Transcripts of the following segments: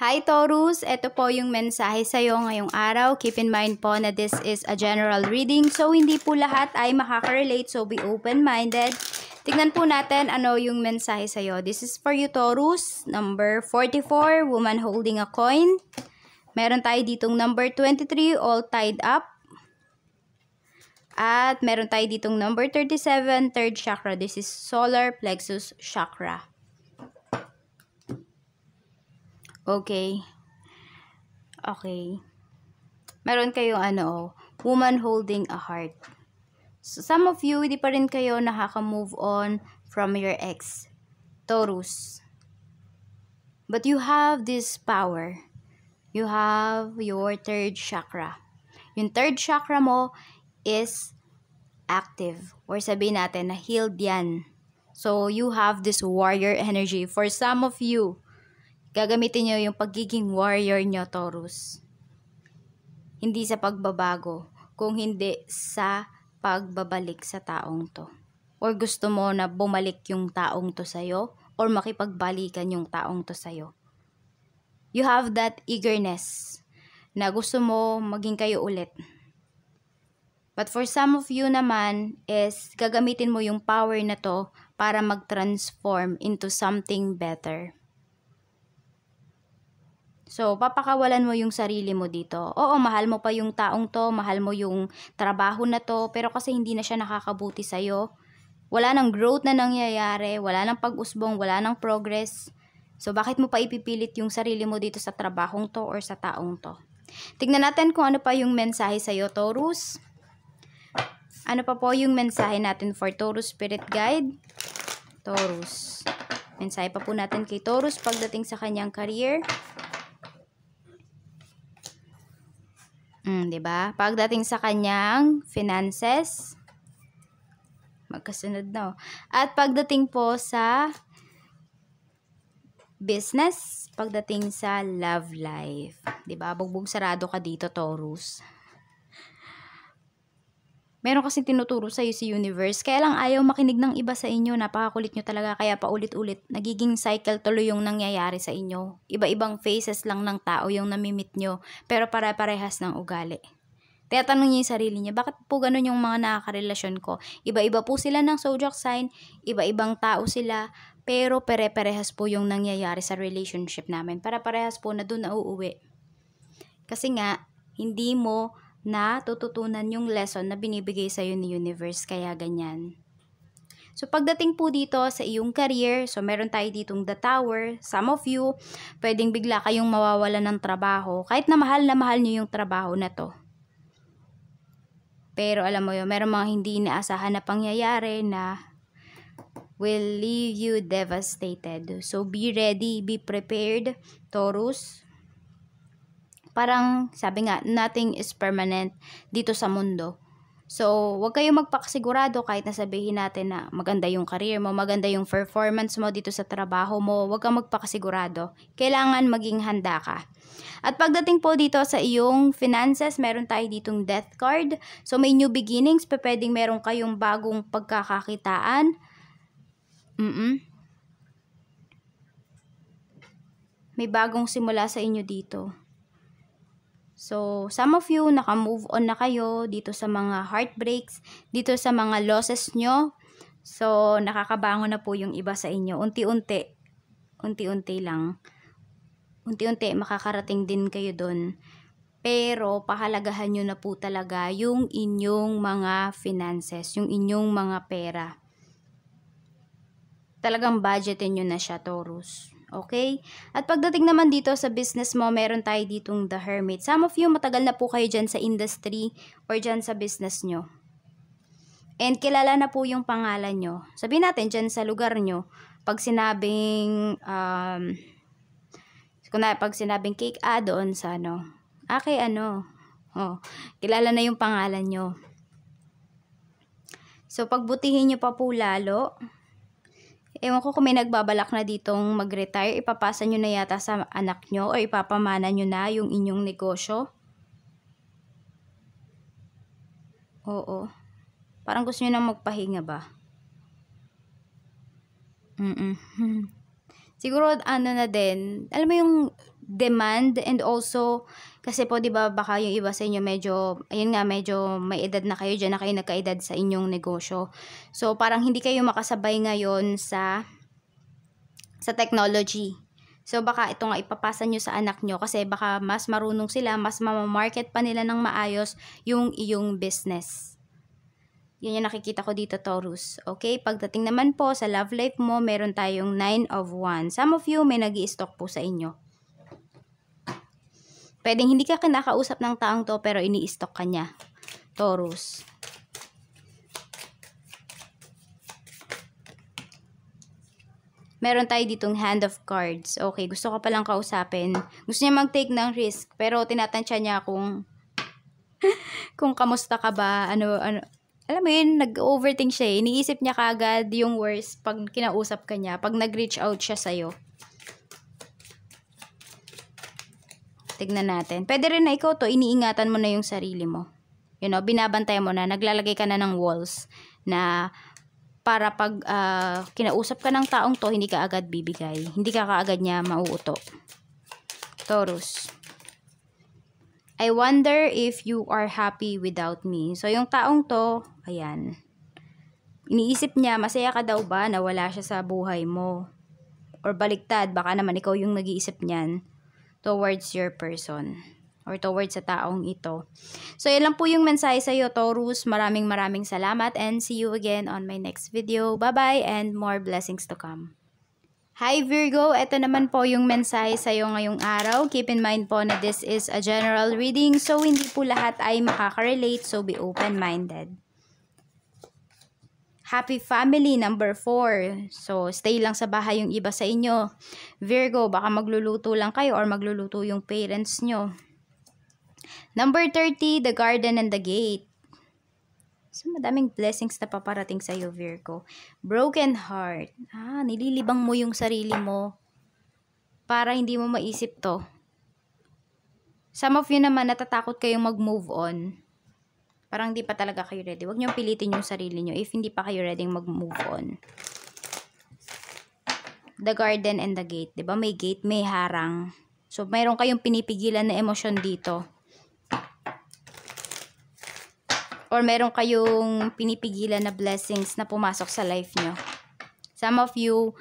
Hi Taurus, ito po yung mensahe sa iyo ngayong araw. Keep in mind po na this is a general reading so hindi po lahat ay makaka-relate so be open-minded. Tignan po natin ano yung mensahe sa iyo. This is for you Taurus, number 44, woman holding a coin. Meron tayo ditong number 23, all tied up. At meron tayo ditong number 37, third chakra. This is solar plexus chakra. Okay. Okay. Meron kayong ano, oh, woman holding a heart. So, some of you, hindi pa rin kayo nakaka-move on from your ex, Taurus. But you have this power. You have your third chakra. Yung third chakra mo is active. Or sabi natin na healed yan. So, you have this warrior energy. For some of you, Gagamitin nyo yung pagiging warrior nyo, Taurus. Hindi sa pagbabago, kung hindi sa pagbabalik sa taong to. Or gusto mo na bumalik yung taong to sa'yo or makipagbalikan yung taong to sa'yo. You have that eagerness na gusto mo maging kayo ulit. But for some of you naman is gagamitin mo yung power na to para mag-transform into something better. So, papakawalan mo yung sarili mo dito. Oo, mahal mo pa yung taong to, mahal mo yung trabaho na to, pero kasi hindi na siya nakakabuti sa'yo. Wala nang growth na nangyayari, wala nang pag-usbong, wala nang progress. So, bakit mo pa ipipilit yung sarili mo dito sa trabahong to or sa taong to? Tignan natin kung ano pa yung mensahe sa'yo, Taurus. Ano pa po yung mensahe natin for Taurus Spirit Guide? Taurus. Mensahe pa po natin kay Taurus pagdating sa kanyang career. Mm, 'di ba? Pagdating sa kanyang finances, magkasunod na. No? At pagdating po sa business, pagdating sa love life, 'di ba? Bugbog sarado ka dito, Taurus. Meron kasi tinuturo sa iyo si universe, kaya lang ayaw makinig ng iba sa inyo, napakakulit nyo talaga, kaya paulit-ulit, nagiging cycle tuloy yung nangyayari sa inyo. Iba-ibang faces lang ng tao yung namimit nyo, pero pare-parehas ng ugali. Kaya tanong niya yung sarili niya, bakit po ganun yung mga nakakarelasyon ko? Iba-iba po sila ng zodiac sign, iba-ibang tao sila, pero pare-parehas po yung nangyayari sa relationship namin. Para parehas po na doon nauuwi. Kasi nga, hindi mo na tututunan yung lesson na binibigay sa'yo ni universe, kaya ganyan. So pagdating po dito sa iyong career, so meron tayo ditong the tower, some of you, pwedeng bigla kayong mawawala ng trabaho, kahit na mahal na mahal niyo yung trabaho na to. Pero alam mo yun, meron mga hindi inaasahan na pangyayari na will leave you devastated. So be ready, be prepared, Taurus. Parang sabi nga, nothing is permanent dito sa mundo. So, huwag kayong magpakasigurado kahit nasabihin natin na maganda yung career mo, maganda yung performance mo dito sa trabaho mo, huwag kang magpakasigurado. Kailangan maging handa ka. At pagdating po dito sa iyong finances, meron tayo ditong death card. So, may new beginnings, pa pwedeng meron kayong bagong pagkakakitaan. Mm-mm. May bagong simula sa inyo dito. So, some of you naka-move on na kayo dito sa mga heartbreaks, dito sa mga losses nyo. So, nakakabango na po yung iba sa inyo. Unti-unti, unti-unti lang. Unti-unti, makakarating din kayo doon. Pero, pahalagahan nyo na po talaga yung inyong mga finances, yung inyong mga pera. Talagang budgetin nyo na siya, Taurus. Okay? At pagdating naman dito sa business mo, meron tayo ditong The Hermit. Some of you, matagal na po kayo dyan sa industry or dyan sa business nyo. And kilala na po yung pangalan nyo. Sabi natin dyan sa lugar nyo, pag sinabing, um, kuna, pag sinabing cake, add-on ah, sa ano, okay ah, ano, oh, kilala na yung pangalan nyo. So, pagbutihin nyo pa po lalo, Ewan ko kung may nagbabalak na ditong mag-retire, ipapasa nyo na yata sa anak nyo o ipapamana nyo na yung inyong negosyo. Oo. Parang gusto nyo nang magpahinga ba? Mm-mm. Siguro ano na din, alam mo yung demand and also kasi po 'di ba baka yung iba sa inyo medyo ayun nga medyo may edad na kayo diyan na kayo nagkaedad sa inyong negosyo. So parang hindi kayo makasabay ngayon sa sa technology. So baka ito nga ipapasa nyo sa anak nyo kasi baka mas marunong sila, mas mamamarket pa nila ng maayos yung iyong business. Yan yung nakikita ko dito, Taurus. Okay, pagdating naman po sa love life mo, meron tayong 9 of 1. Some of you may nag stock po sa inyo. Pwedeng hindi ka kinakausap ng taong to pero ini-stalk ka niya. Taurus. meron tayo ditong hand of cards. Okay, gusto ko palang kausapin. Gusto niya mag-take ng risk, pero tinatantya niya kung kung kamusta ka ba, ano, ano. Alam mo yun, nag-overthink siya eh. Iniisip niya kagad yung worst pag kinausap ka niya, pag nag-reach out siya sa'yo. Tignan natin. Pwede rin na ikaw to, iniingatan mo na yung sarili mo. You know, binabantay mo na, naglalagay ka na ng walls na para pag uh, kinausap ka ng taong to, hindi ka agad bibigay. Hindi ka kaagad niya mauuto. Taurus. I wonder if you are happy without me. So, yung taong to, ayan. Iniisip niya, masaya ka daw ba na wala siya sa buhay mo? Or baliktad, baka naman ikaw yung nag-iisip niyan towards your person or towards sa taong ito. So, yan lang po yung mensahe sa'yo, Taurus. Maraming maraming salamat and see you again on my next video. Bye-bye and more blessings to come. Hi Virgo, ito naman po yung mensahe sa'yo ngayong araw. Keep in mind po na this is a general reading so hindi po lahat ay makaka-relate so be open-minded. Happy family number 4. So, stay lang sa bahay yung iba sa inyo. Virgo, baka magluluto lang kayo or magluluto yung parents nyo. Number 30, the garden and the gate. So, madaming blessings na paparating sa'yo, Virgo. Broken heart. Ah, nililibang mo yung sarili mo para hindi mo maisip to. Some of you naman, natatakot kayong mag-move on. Parang hindi pa talaga kayo ready. Huwag niyo pilitin yung sarili niyo if hindi pa kayo ready mag-move on. The garden and the gate. ba diba? May gate, may harang. So, mayroon kayong pinipigilan na emosyon dito. Or meron kayong pinipigilan na blessings na pumasok sa life nyo. Some of you,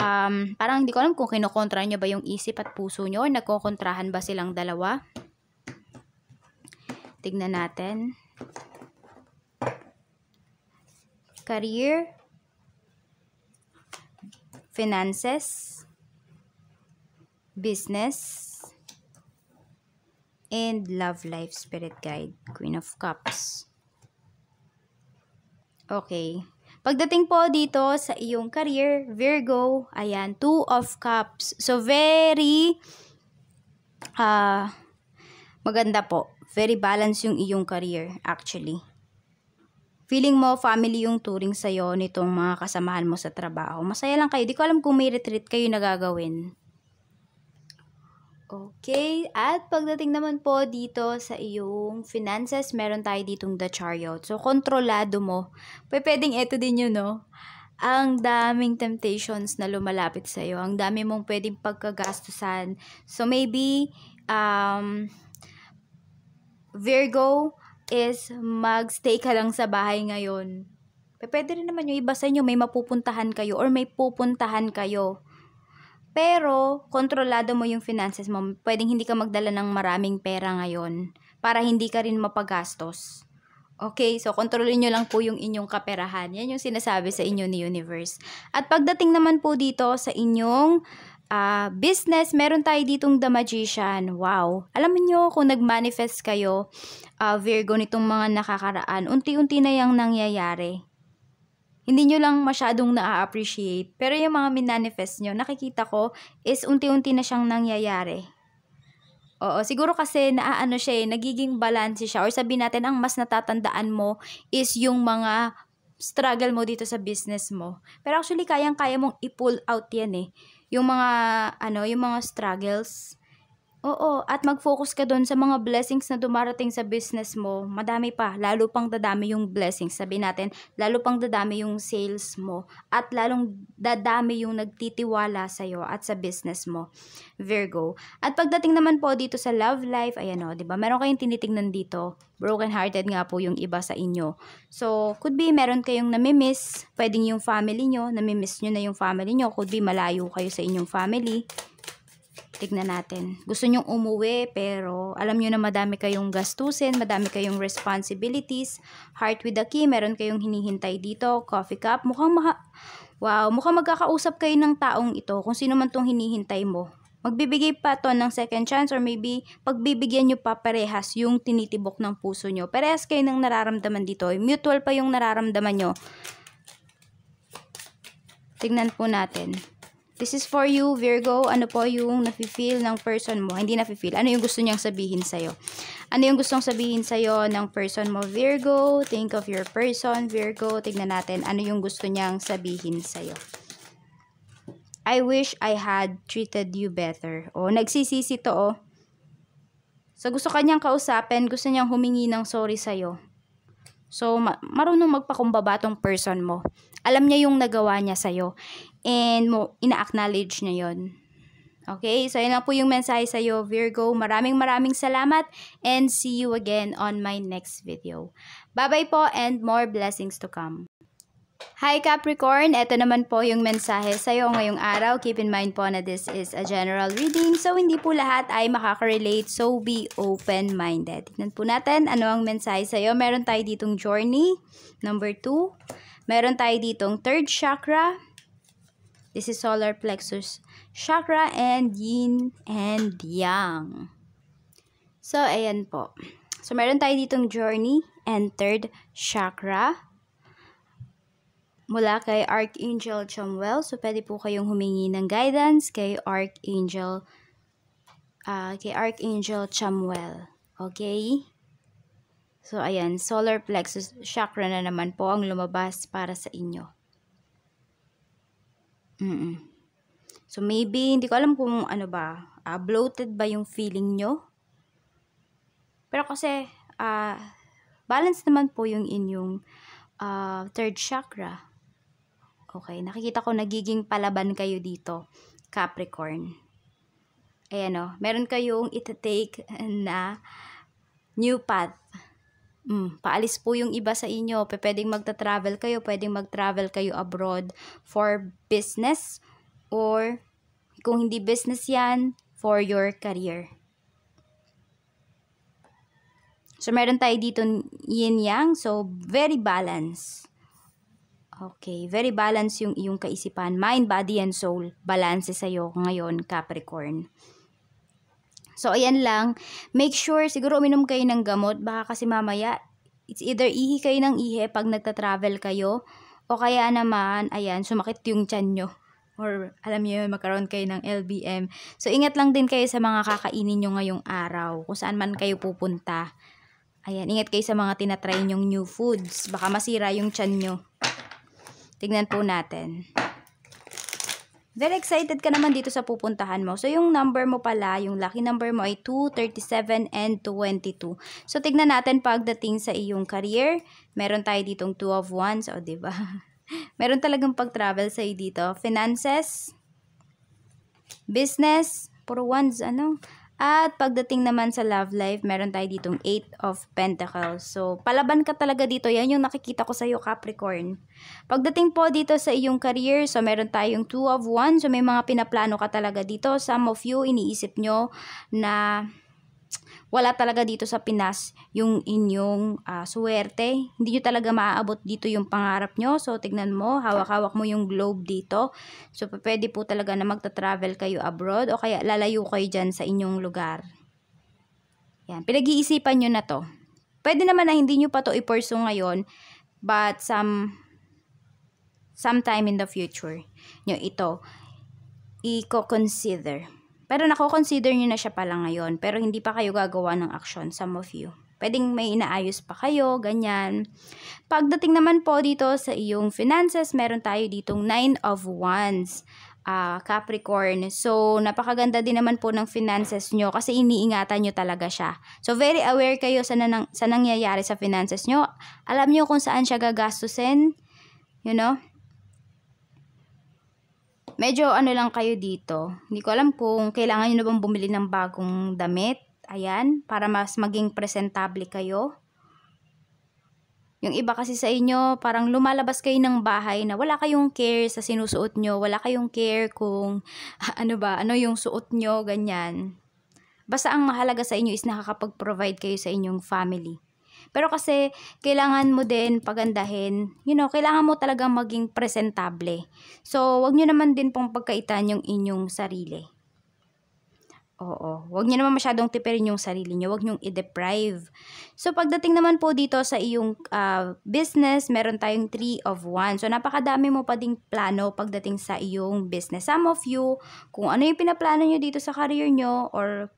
um, parang hindi ko alam kung kinokontra nyo ba yung isip at puso nyo or nagkokontrahan ba silang dalawa. Tignan natin career, finances, business, and love life spirit guide, Queen of Cups. Okay. Pagdating po dito sa iyong career, Virgo, ayan, Two of Cups. So, very uh, maganda po very balanced yung iyong career actually. Feeling mo family yung turing sa'yo nitong mga kasamahan mo sa trabaho. Masaya lang kayo. Di ko alam kung may retreat kayo nagagawin. Okay, at pagdating naman po dito sa iyong finances, meron tayo ditong the chariot. So, kontrolado mo. Pwedeng ito din yun, no? Ang daming temptations na lumalapit sa iyo. Ang dami mong pwedeng pagkagastusan. So, maybe, um, Virgo is magstay ka lang sa bahay ngayon. Pwede rin naman yung iba sa inyo may mapupuntahan kayo or may pupuntahan kayo. Pero, kontrolado mo yung finances mo. Pwedeng hindi ka magdala ng maraming pera ngayon para hindi ka rin mapagastos. Okay, so kontrolin nyo lang po yung inyong kaperahan. Yan yung sinasabi sa inyo ni Universe. At pagdating naman po dito sa inyong uh, business, meron tayo ditong The Magician. Wow. Alam niyo kung nag-manifest kayo, uh, Virgo, nitong mga nakakaraan, unti-unti na yung nangyayari. Hindi nyo lang masyadong na-appreciate. Pero yung mga minanifest nyo, nakikita ko, is unti-unti na siyang nangyayari. Oo, siguro kasi naaano siya eh, nagiging balance siya or sabi natin ang mas natatandaan mo is yung mga struggle mo dito sa business mo. Pero actually, kayang-kaya mong i-pull out yan eh yung mga ano, yung mga struggles Oo, at mag-focus ka doon sa mga blessings na dumarating sa business mo. Madami pa, lalo pang dadami yung blessings. Sabi natin, lalo pang dadami yung sales mo at lalong dadami yung nagtitiwala sa iyo at sa business mo. Virgo. At pagdating naman po dito sa love life, ayan o, 'di ba? Meron kayong tinitingnan dito. Broken hearted nga po yung iba sa inyo. So, could be meron kayong namimiss, pwedeng yung family nyo, namimiss nyo na yung family nyo, could be malayo kayo sa inyong family. Tignan natin. Gusto nyong umuwi pero alam nyo na madami kayong gastusin, madami kayong responsibilities. Heart with the key, meron kayong hinihintay dito. Coffee cup, mukhang maha... Wow, mukhang magkakausap kayo ng taong ito kung sino man tong hinihintay mo. Magbibigay pa to ng second chance or maybe pagbibigyan nyo pa parehas yung tinitibok ng puso nyo. Parehas kayo ng nararamdaman dito. Mutual pa yung nararamdaman nyo. Tignan po natin. This is for you, Virgo. Ano po yung nafe-feel ng person mo? Hindi nafe-feel. Ano yung gusto niyang sabihin sa'yo? Ano yung gustong sabihin sa'yo ng person mo, Virgo? Think of your person, Virgo. Tignan natin ano yung gusto niyang sabihin sa'yo. I wish I had treated you better. O, nagsisisi to, o. So, gusto kanyang kausapin, gusto niyang humingi ng sorry sa'yo. So, ma- marunong magpakumbaba tong person mo. Alam niya yung nagawa niya sa'yo. And mo, ina-acknowledge niya yon. Okay, so yun lang po yung mensahe sa'yo, Virgo. Maraming maraming salamat and see you again on my next video. Bye-bye po and more blessings to come. Hi Capricorn, ito naman po yung mensahe sa iyo ngayong araw. Keep in mind po na this is a general reading so hindi po lahat ay makaka-relate so be open-minded. Tignan po natin ano ang mensahe sa iyo. Meron tayo ditong journey number 2. Meron tayo ditong third chakra. This is solar plexus chakra and yin and yang. So, ayan po. So, meron tayo ditong journey and third chakra mula kay Archangel Chomwell. So, pwede po kayong humingi ng guidance kay Archangel, uh, kay Archangel Chomwell. Okay? So, ayan, solar plexus chakra na naman po ang lumabas para sa inyo. Mm-mm. So, maybe, hindi ko alam kung ano ba, uh, bloated ba yung feeling nyo? Pero kasi, uh, balance naman po yung inyong uh, third chakra. Okay, nakikita ko nagiging palaban kayo dito, Capricorn. Ayan o, oh, meron kayong ita-take na new path Mm, paalis po yung iba sa inyo. Pwedeng magta-travel kayo, pwedeng mag-travel kayo abroad for business or kung hindi business yan, for your career. So, meron tayo dito yin-yang. So, very balance. Okay, very balance yung iyong kaisipan. Mind, body, and soul. Balance sa'yo ngayon, Capricorn. So, ayan lang. Make sure, siguro uminom kayo ng gamot. Baka kasi mamaya, it's either ihi kayo ng ihi pag nagta-travel kayo. O kaya naman, ayan, sumakit yung tiyan nyo. Or, alam niyo magkaroon kayo ng LBM. So, ingat lang din kayo sa mga kakainin nyo ngayong araw. Kung saan man kayo pupunta. Ayan, ingat kayo sa mga tinatry nyong new foods. Baka masira yung tiyan nyo. Tignan po natin. Very excited ka naman dito sa pupuntahan mo. So, yung number mo pala, yung lucky number mo ay 237 37, and 22. So, tignan natin pagdating sa iyong career. Meron tayo ditong 2 of 1. So, ba Meron talagang pag-travel sa'yo dito. Finances, business, puro ones, ano? At pagdating naman sa love life, meron tayo ditong 8 of Pentacles. So, palaban ka talaga dito. Yan yung nakikita ko sa iyo, Capricorn. Pagdating po dito sa iyong career, so meron tayong 2 of 1. So, may mga pinaplano ka talaga dito. Some of you, iniisip nyo na wala talaga dito sa Pinas yung inyong uh, suwerte. Hindi nyo talaga maaabot dito yung pangarap nyo. So, tignan mo, hawak-hawak mo yung globe dito. So, pwede po talaga na magta-travel kayo abroad o kaya lalayo kayo dyan sa inyong lugar. Yan, pinag-iisipan nyo na to. Pwede naman na hindi nyo pa to i ngayon, but some sometime in the future nyo ito i-consider. Pero nako-consider niyo na siya pala ngayon, pero hindi pa kayo gagawa ng action, some of you. Pwedeng may inaayos pa kayo, ganyan. Pagdating naman po dito sa iyong finances, meron tayo ditong 9 of Wands uh, Capricorn. So, napakaganda din naman po ng finances nyo kasi iniingatan nyo talaga siya. So, very aware kayo sa, nanang, sa nangyayari sa finances nyo. Alam nyo kung saan siya gagastusin. You know? medyo ano lang kayo dito. Hindi ko alam kung kailangan nyo na bang bumili ng bagong damit. Ayan, para mas maging presentable kayo. Yung iba kasi sa inyo, parang lumalabas kayo ng bahay na wala kayong care sa sinusuot nyo, wala kayong care kung ano ba, ano yung suot nyo, ganyan. Basta ang mahalaga sa inyo is nakakapag-provide kayo sa inyong family. Pero kasi, kailangan mo din pagandahin. You know, kailangan mo talaga maging presentable. So, wag nyo naman din pong pagkaitan yung inyong sarili. Oo. Huwag niyo naman masyadong tipirin yung sarili niyo. Huwag niyo i-deprive. So, pagdating naman po dito sa iyong uh, business, meron tayong 3 of 1. So, napakadami mo pa ding plano pagdating sa iyong business. Some of you, kung ano yung pinaplano niyo dito sa career niyo or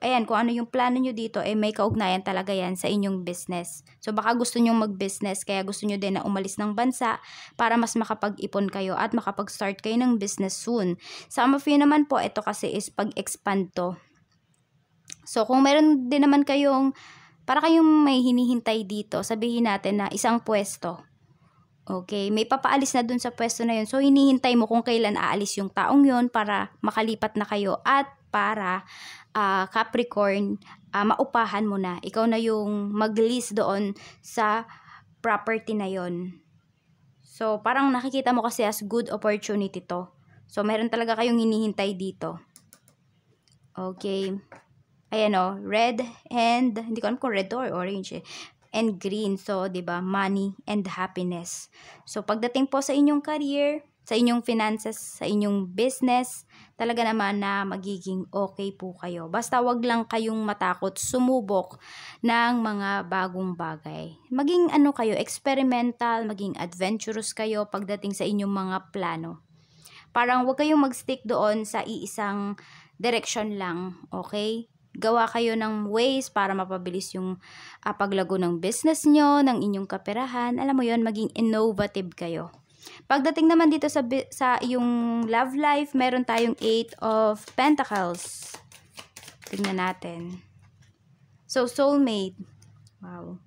ayan, kung ano yung plano nyo dito, eh may kaugnayan talaga yan sa inyong business. So baka gusto nyo mag-business, kaya gusto nyo din na umalis ng bansa para mas makapag-ipon kayo at makapag-start kayo ng business soon. Some of you naman po, ito kasi is pag-expand to. So kung meron din naman kayong, para kayong may hinihintay dito, sabihin natin na isang pwesto. Okay, may papaalis na dun sa pwesto na yun. So, hinihintay mo kung kailan aalis yung taong yun para makalipat na kayo at para uh, Capricorn, uh, maupahan mo na. Ikaw na yung mag-list doon sa property na yon. So, parang nakikita mo kasi as good opportunity to. So, meron talaga kayong hinihintay dito. Okay. Ayan o, oh. red and, hindi ko alam kung red or orange eh and green. So, 'di ba? Money and happiness. So, pagdating po sa inyong career, sa inyong finances, sa inyong business, talaga naman na magiging okay po kayo. Basta wag lang kayong matakot sumubok ng mga bagong bagay. Maging ano kayo, experimental, maging adventurous kayo pagdating sa inyong mga plano. Parang wag kayong magstick doon sa iisang direction lang, okay? gawa kayo ng ways para mapabilis yung uh, paglago ng business nyo, ng inyong kaperahan. Alam mo yon maging innovative kayo. Pagdating naman dito sa, sa yung love life, meron tayong 8 of pentacles. Tingnan natin. So, soulmate. Wow.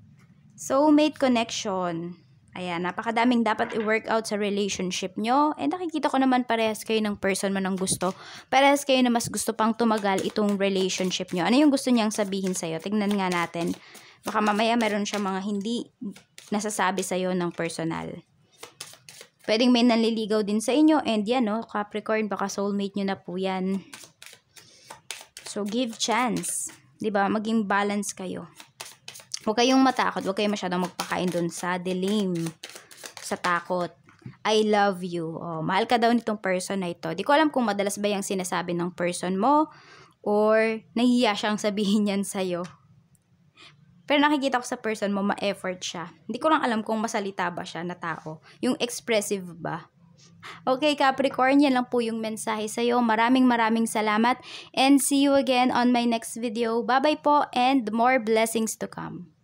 Soulmate connection. Ayan, napakadaming dapat i-work out sa relationship nyo. Eh, nakikita ko naman parehas kayo ng person man ang gusto. Parehas kayo na mas gusto pang tumagal itong relationship nyo. Ano yung gusto niyang sabihin sa'yo? Tignan nga natin. Baka mamaya meron siya mga hindi nasasabi sa'yo ng personal. Pwedeng may nanliligaw din sa inyo. And yan, no? Capricorn, baka soulmate nyo na po yan. So, give chance. ba diba? Maging balance kayo. Huwag kayong matakot. Huwag kayong masyadong magpakain dun sa dilim. Sa takot. I love you. Oh, mahal ka daw nitong person na ito. Di ko alam kung madalas ba yung sinasabi ng person mo or nahihiya siyang sabihin yan sa'yo. Pero nakikita ko sa person mo, ma-effort siya. Hindi ko lang alam kung masalita ba siya na tao. Yung expressive ba. Okay, Capricorn, yan lang po yung mensahe sa'yo. Maraming maraming salamat and see you again on my next video. Bye-bye po and more blessings to come.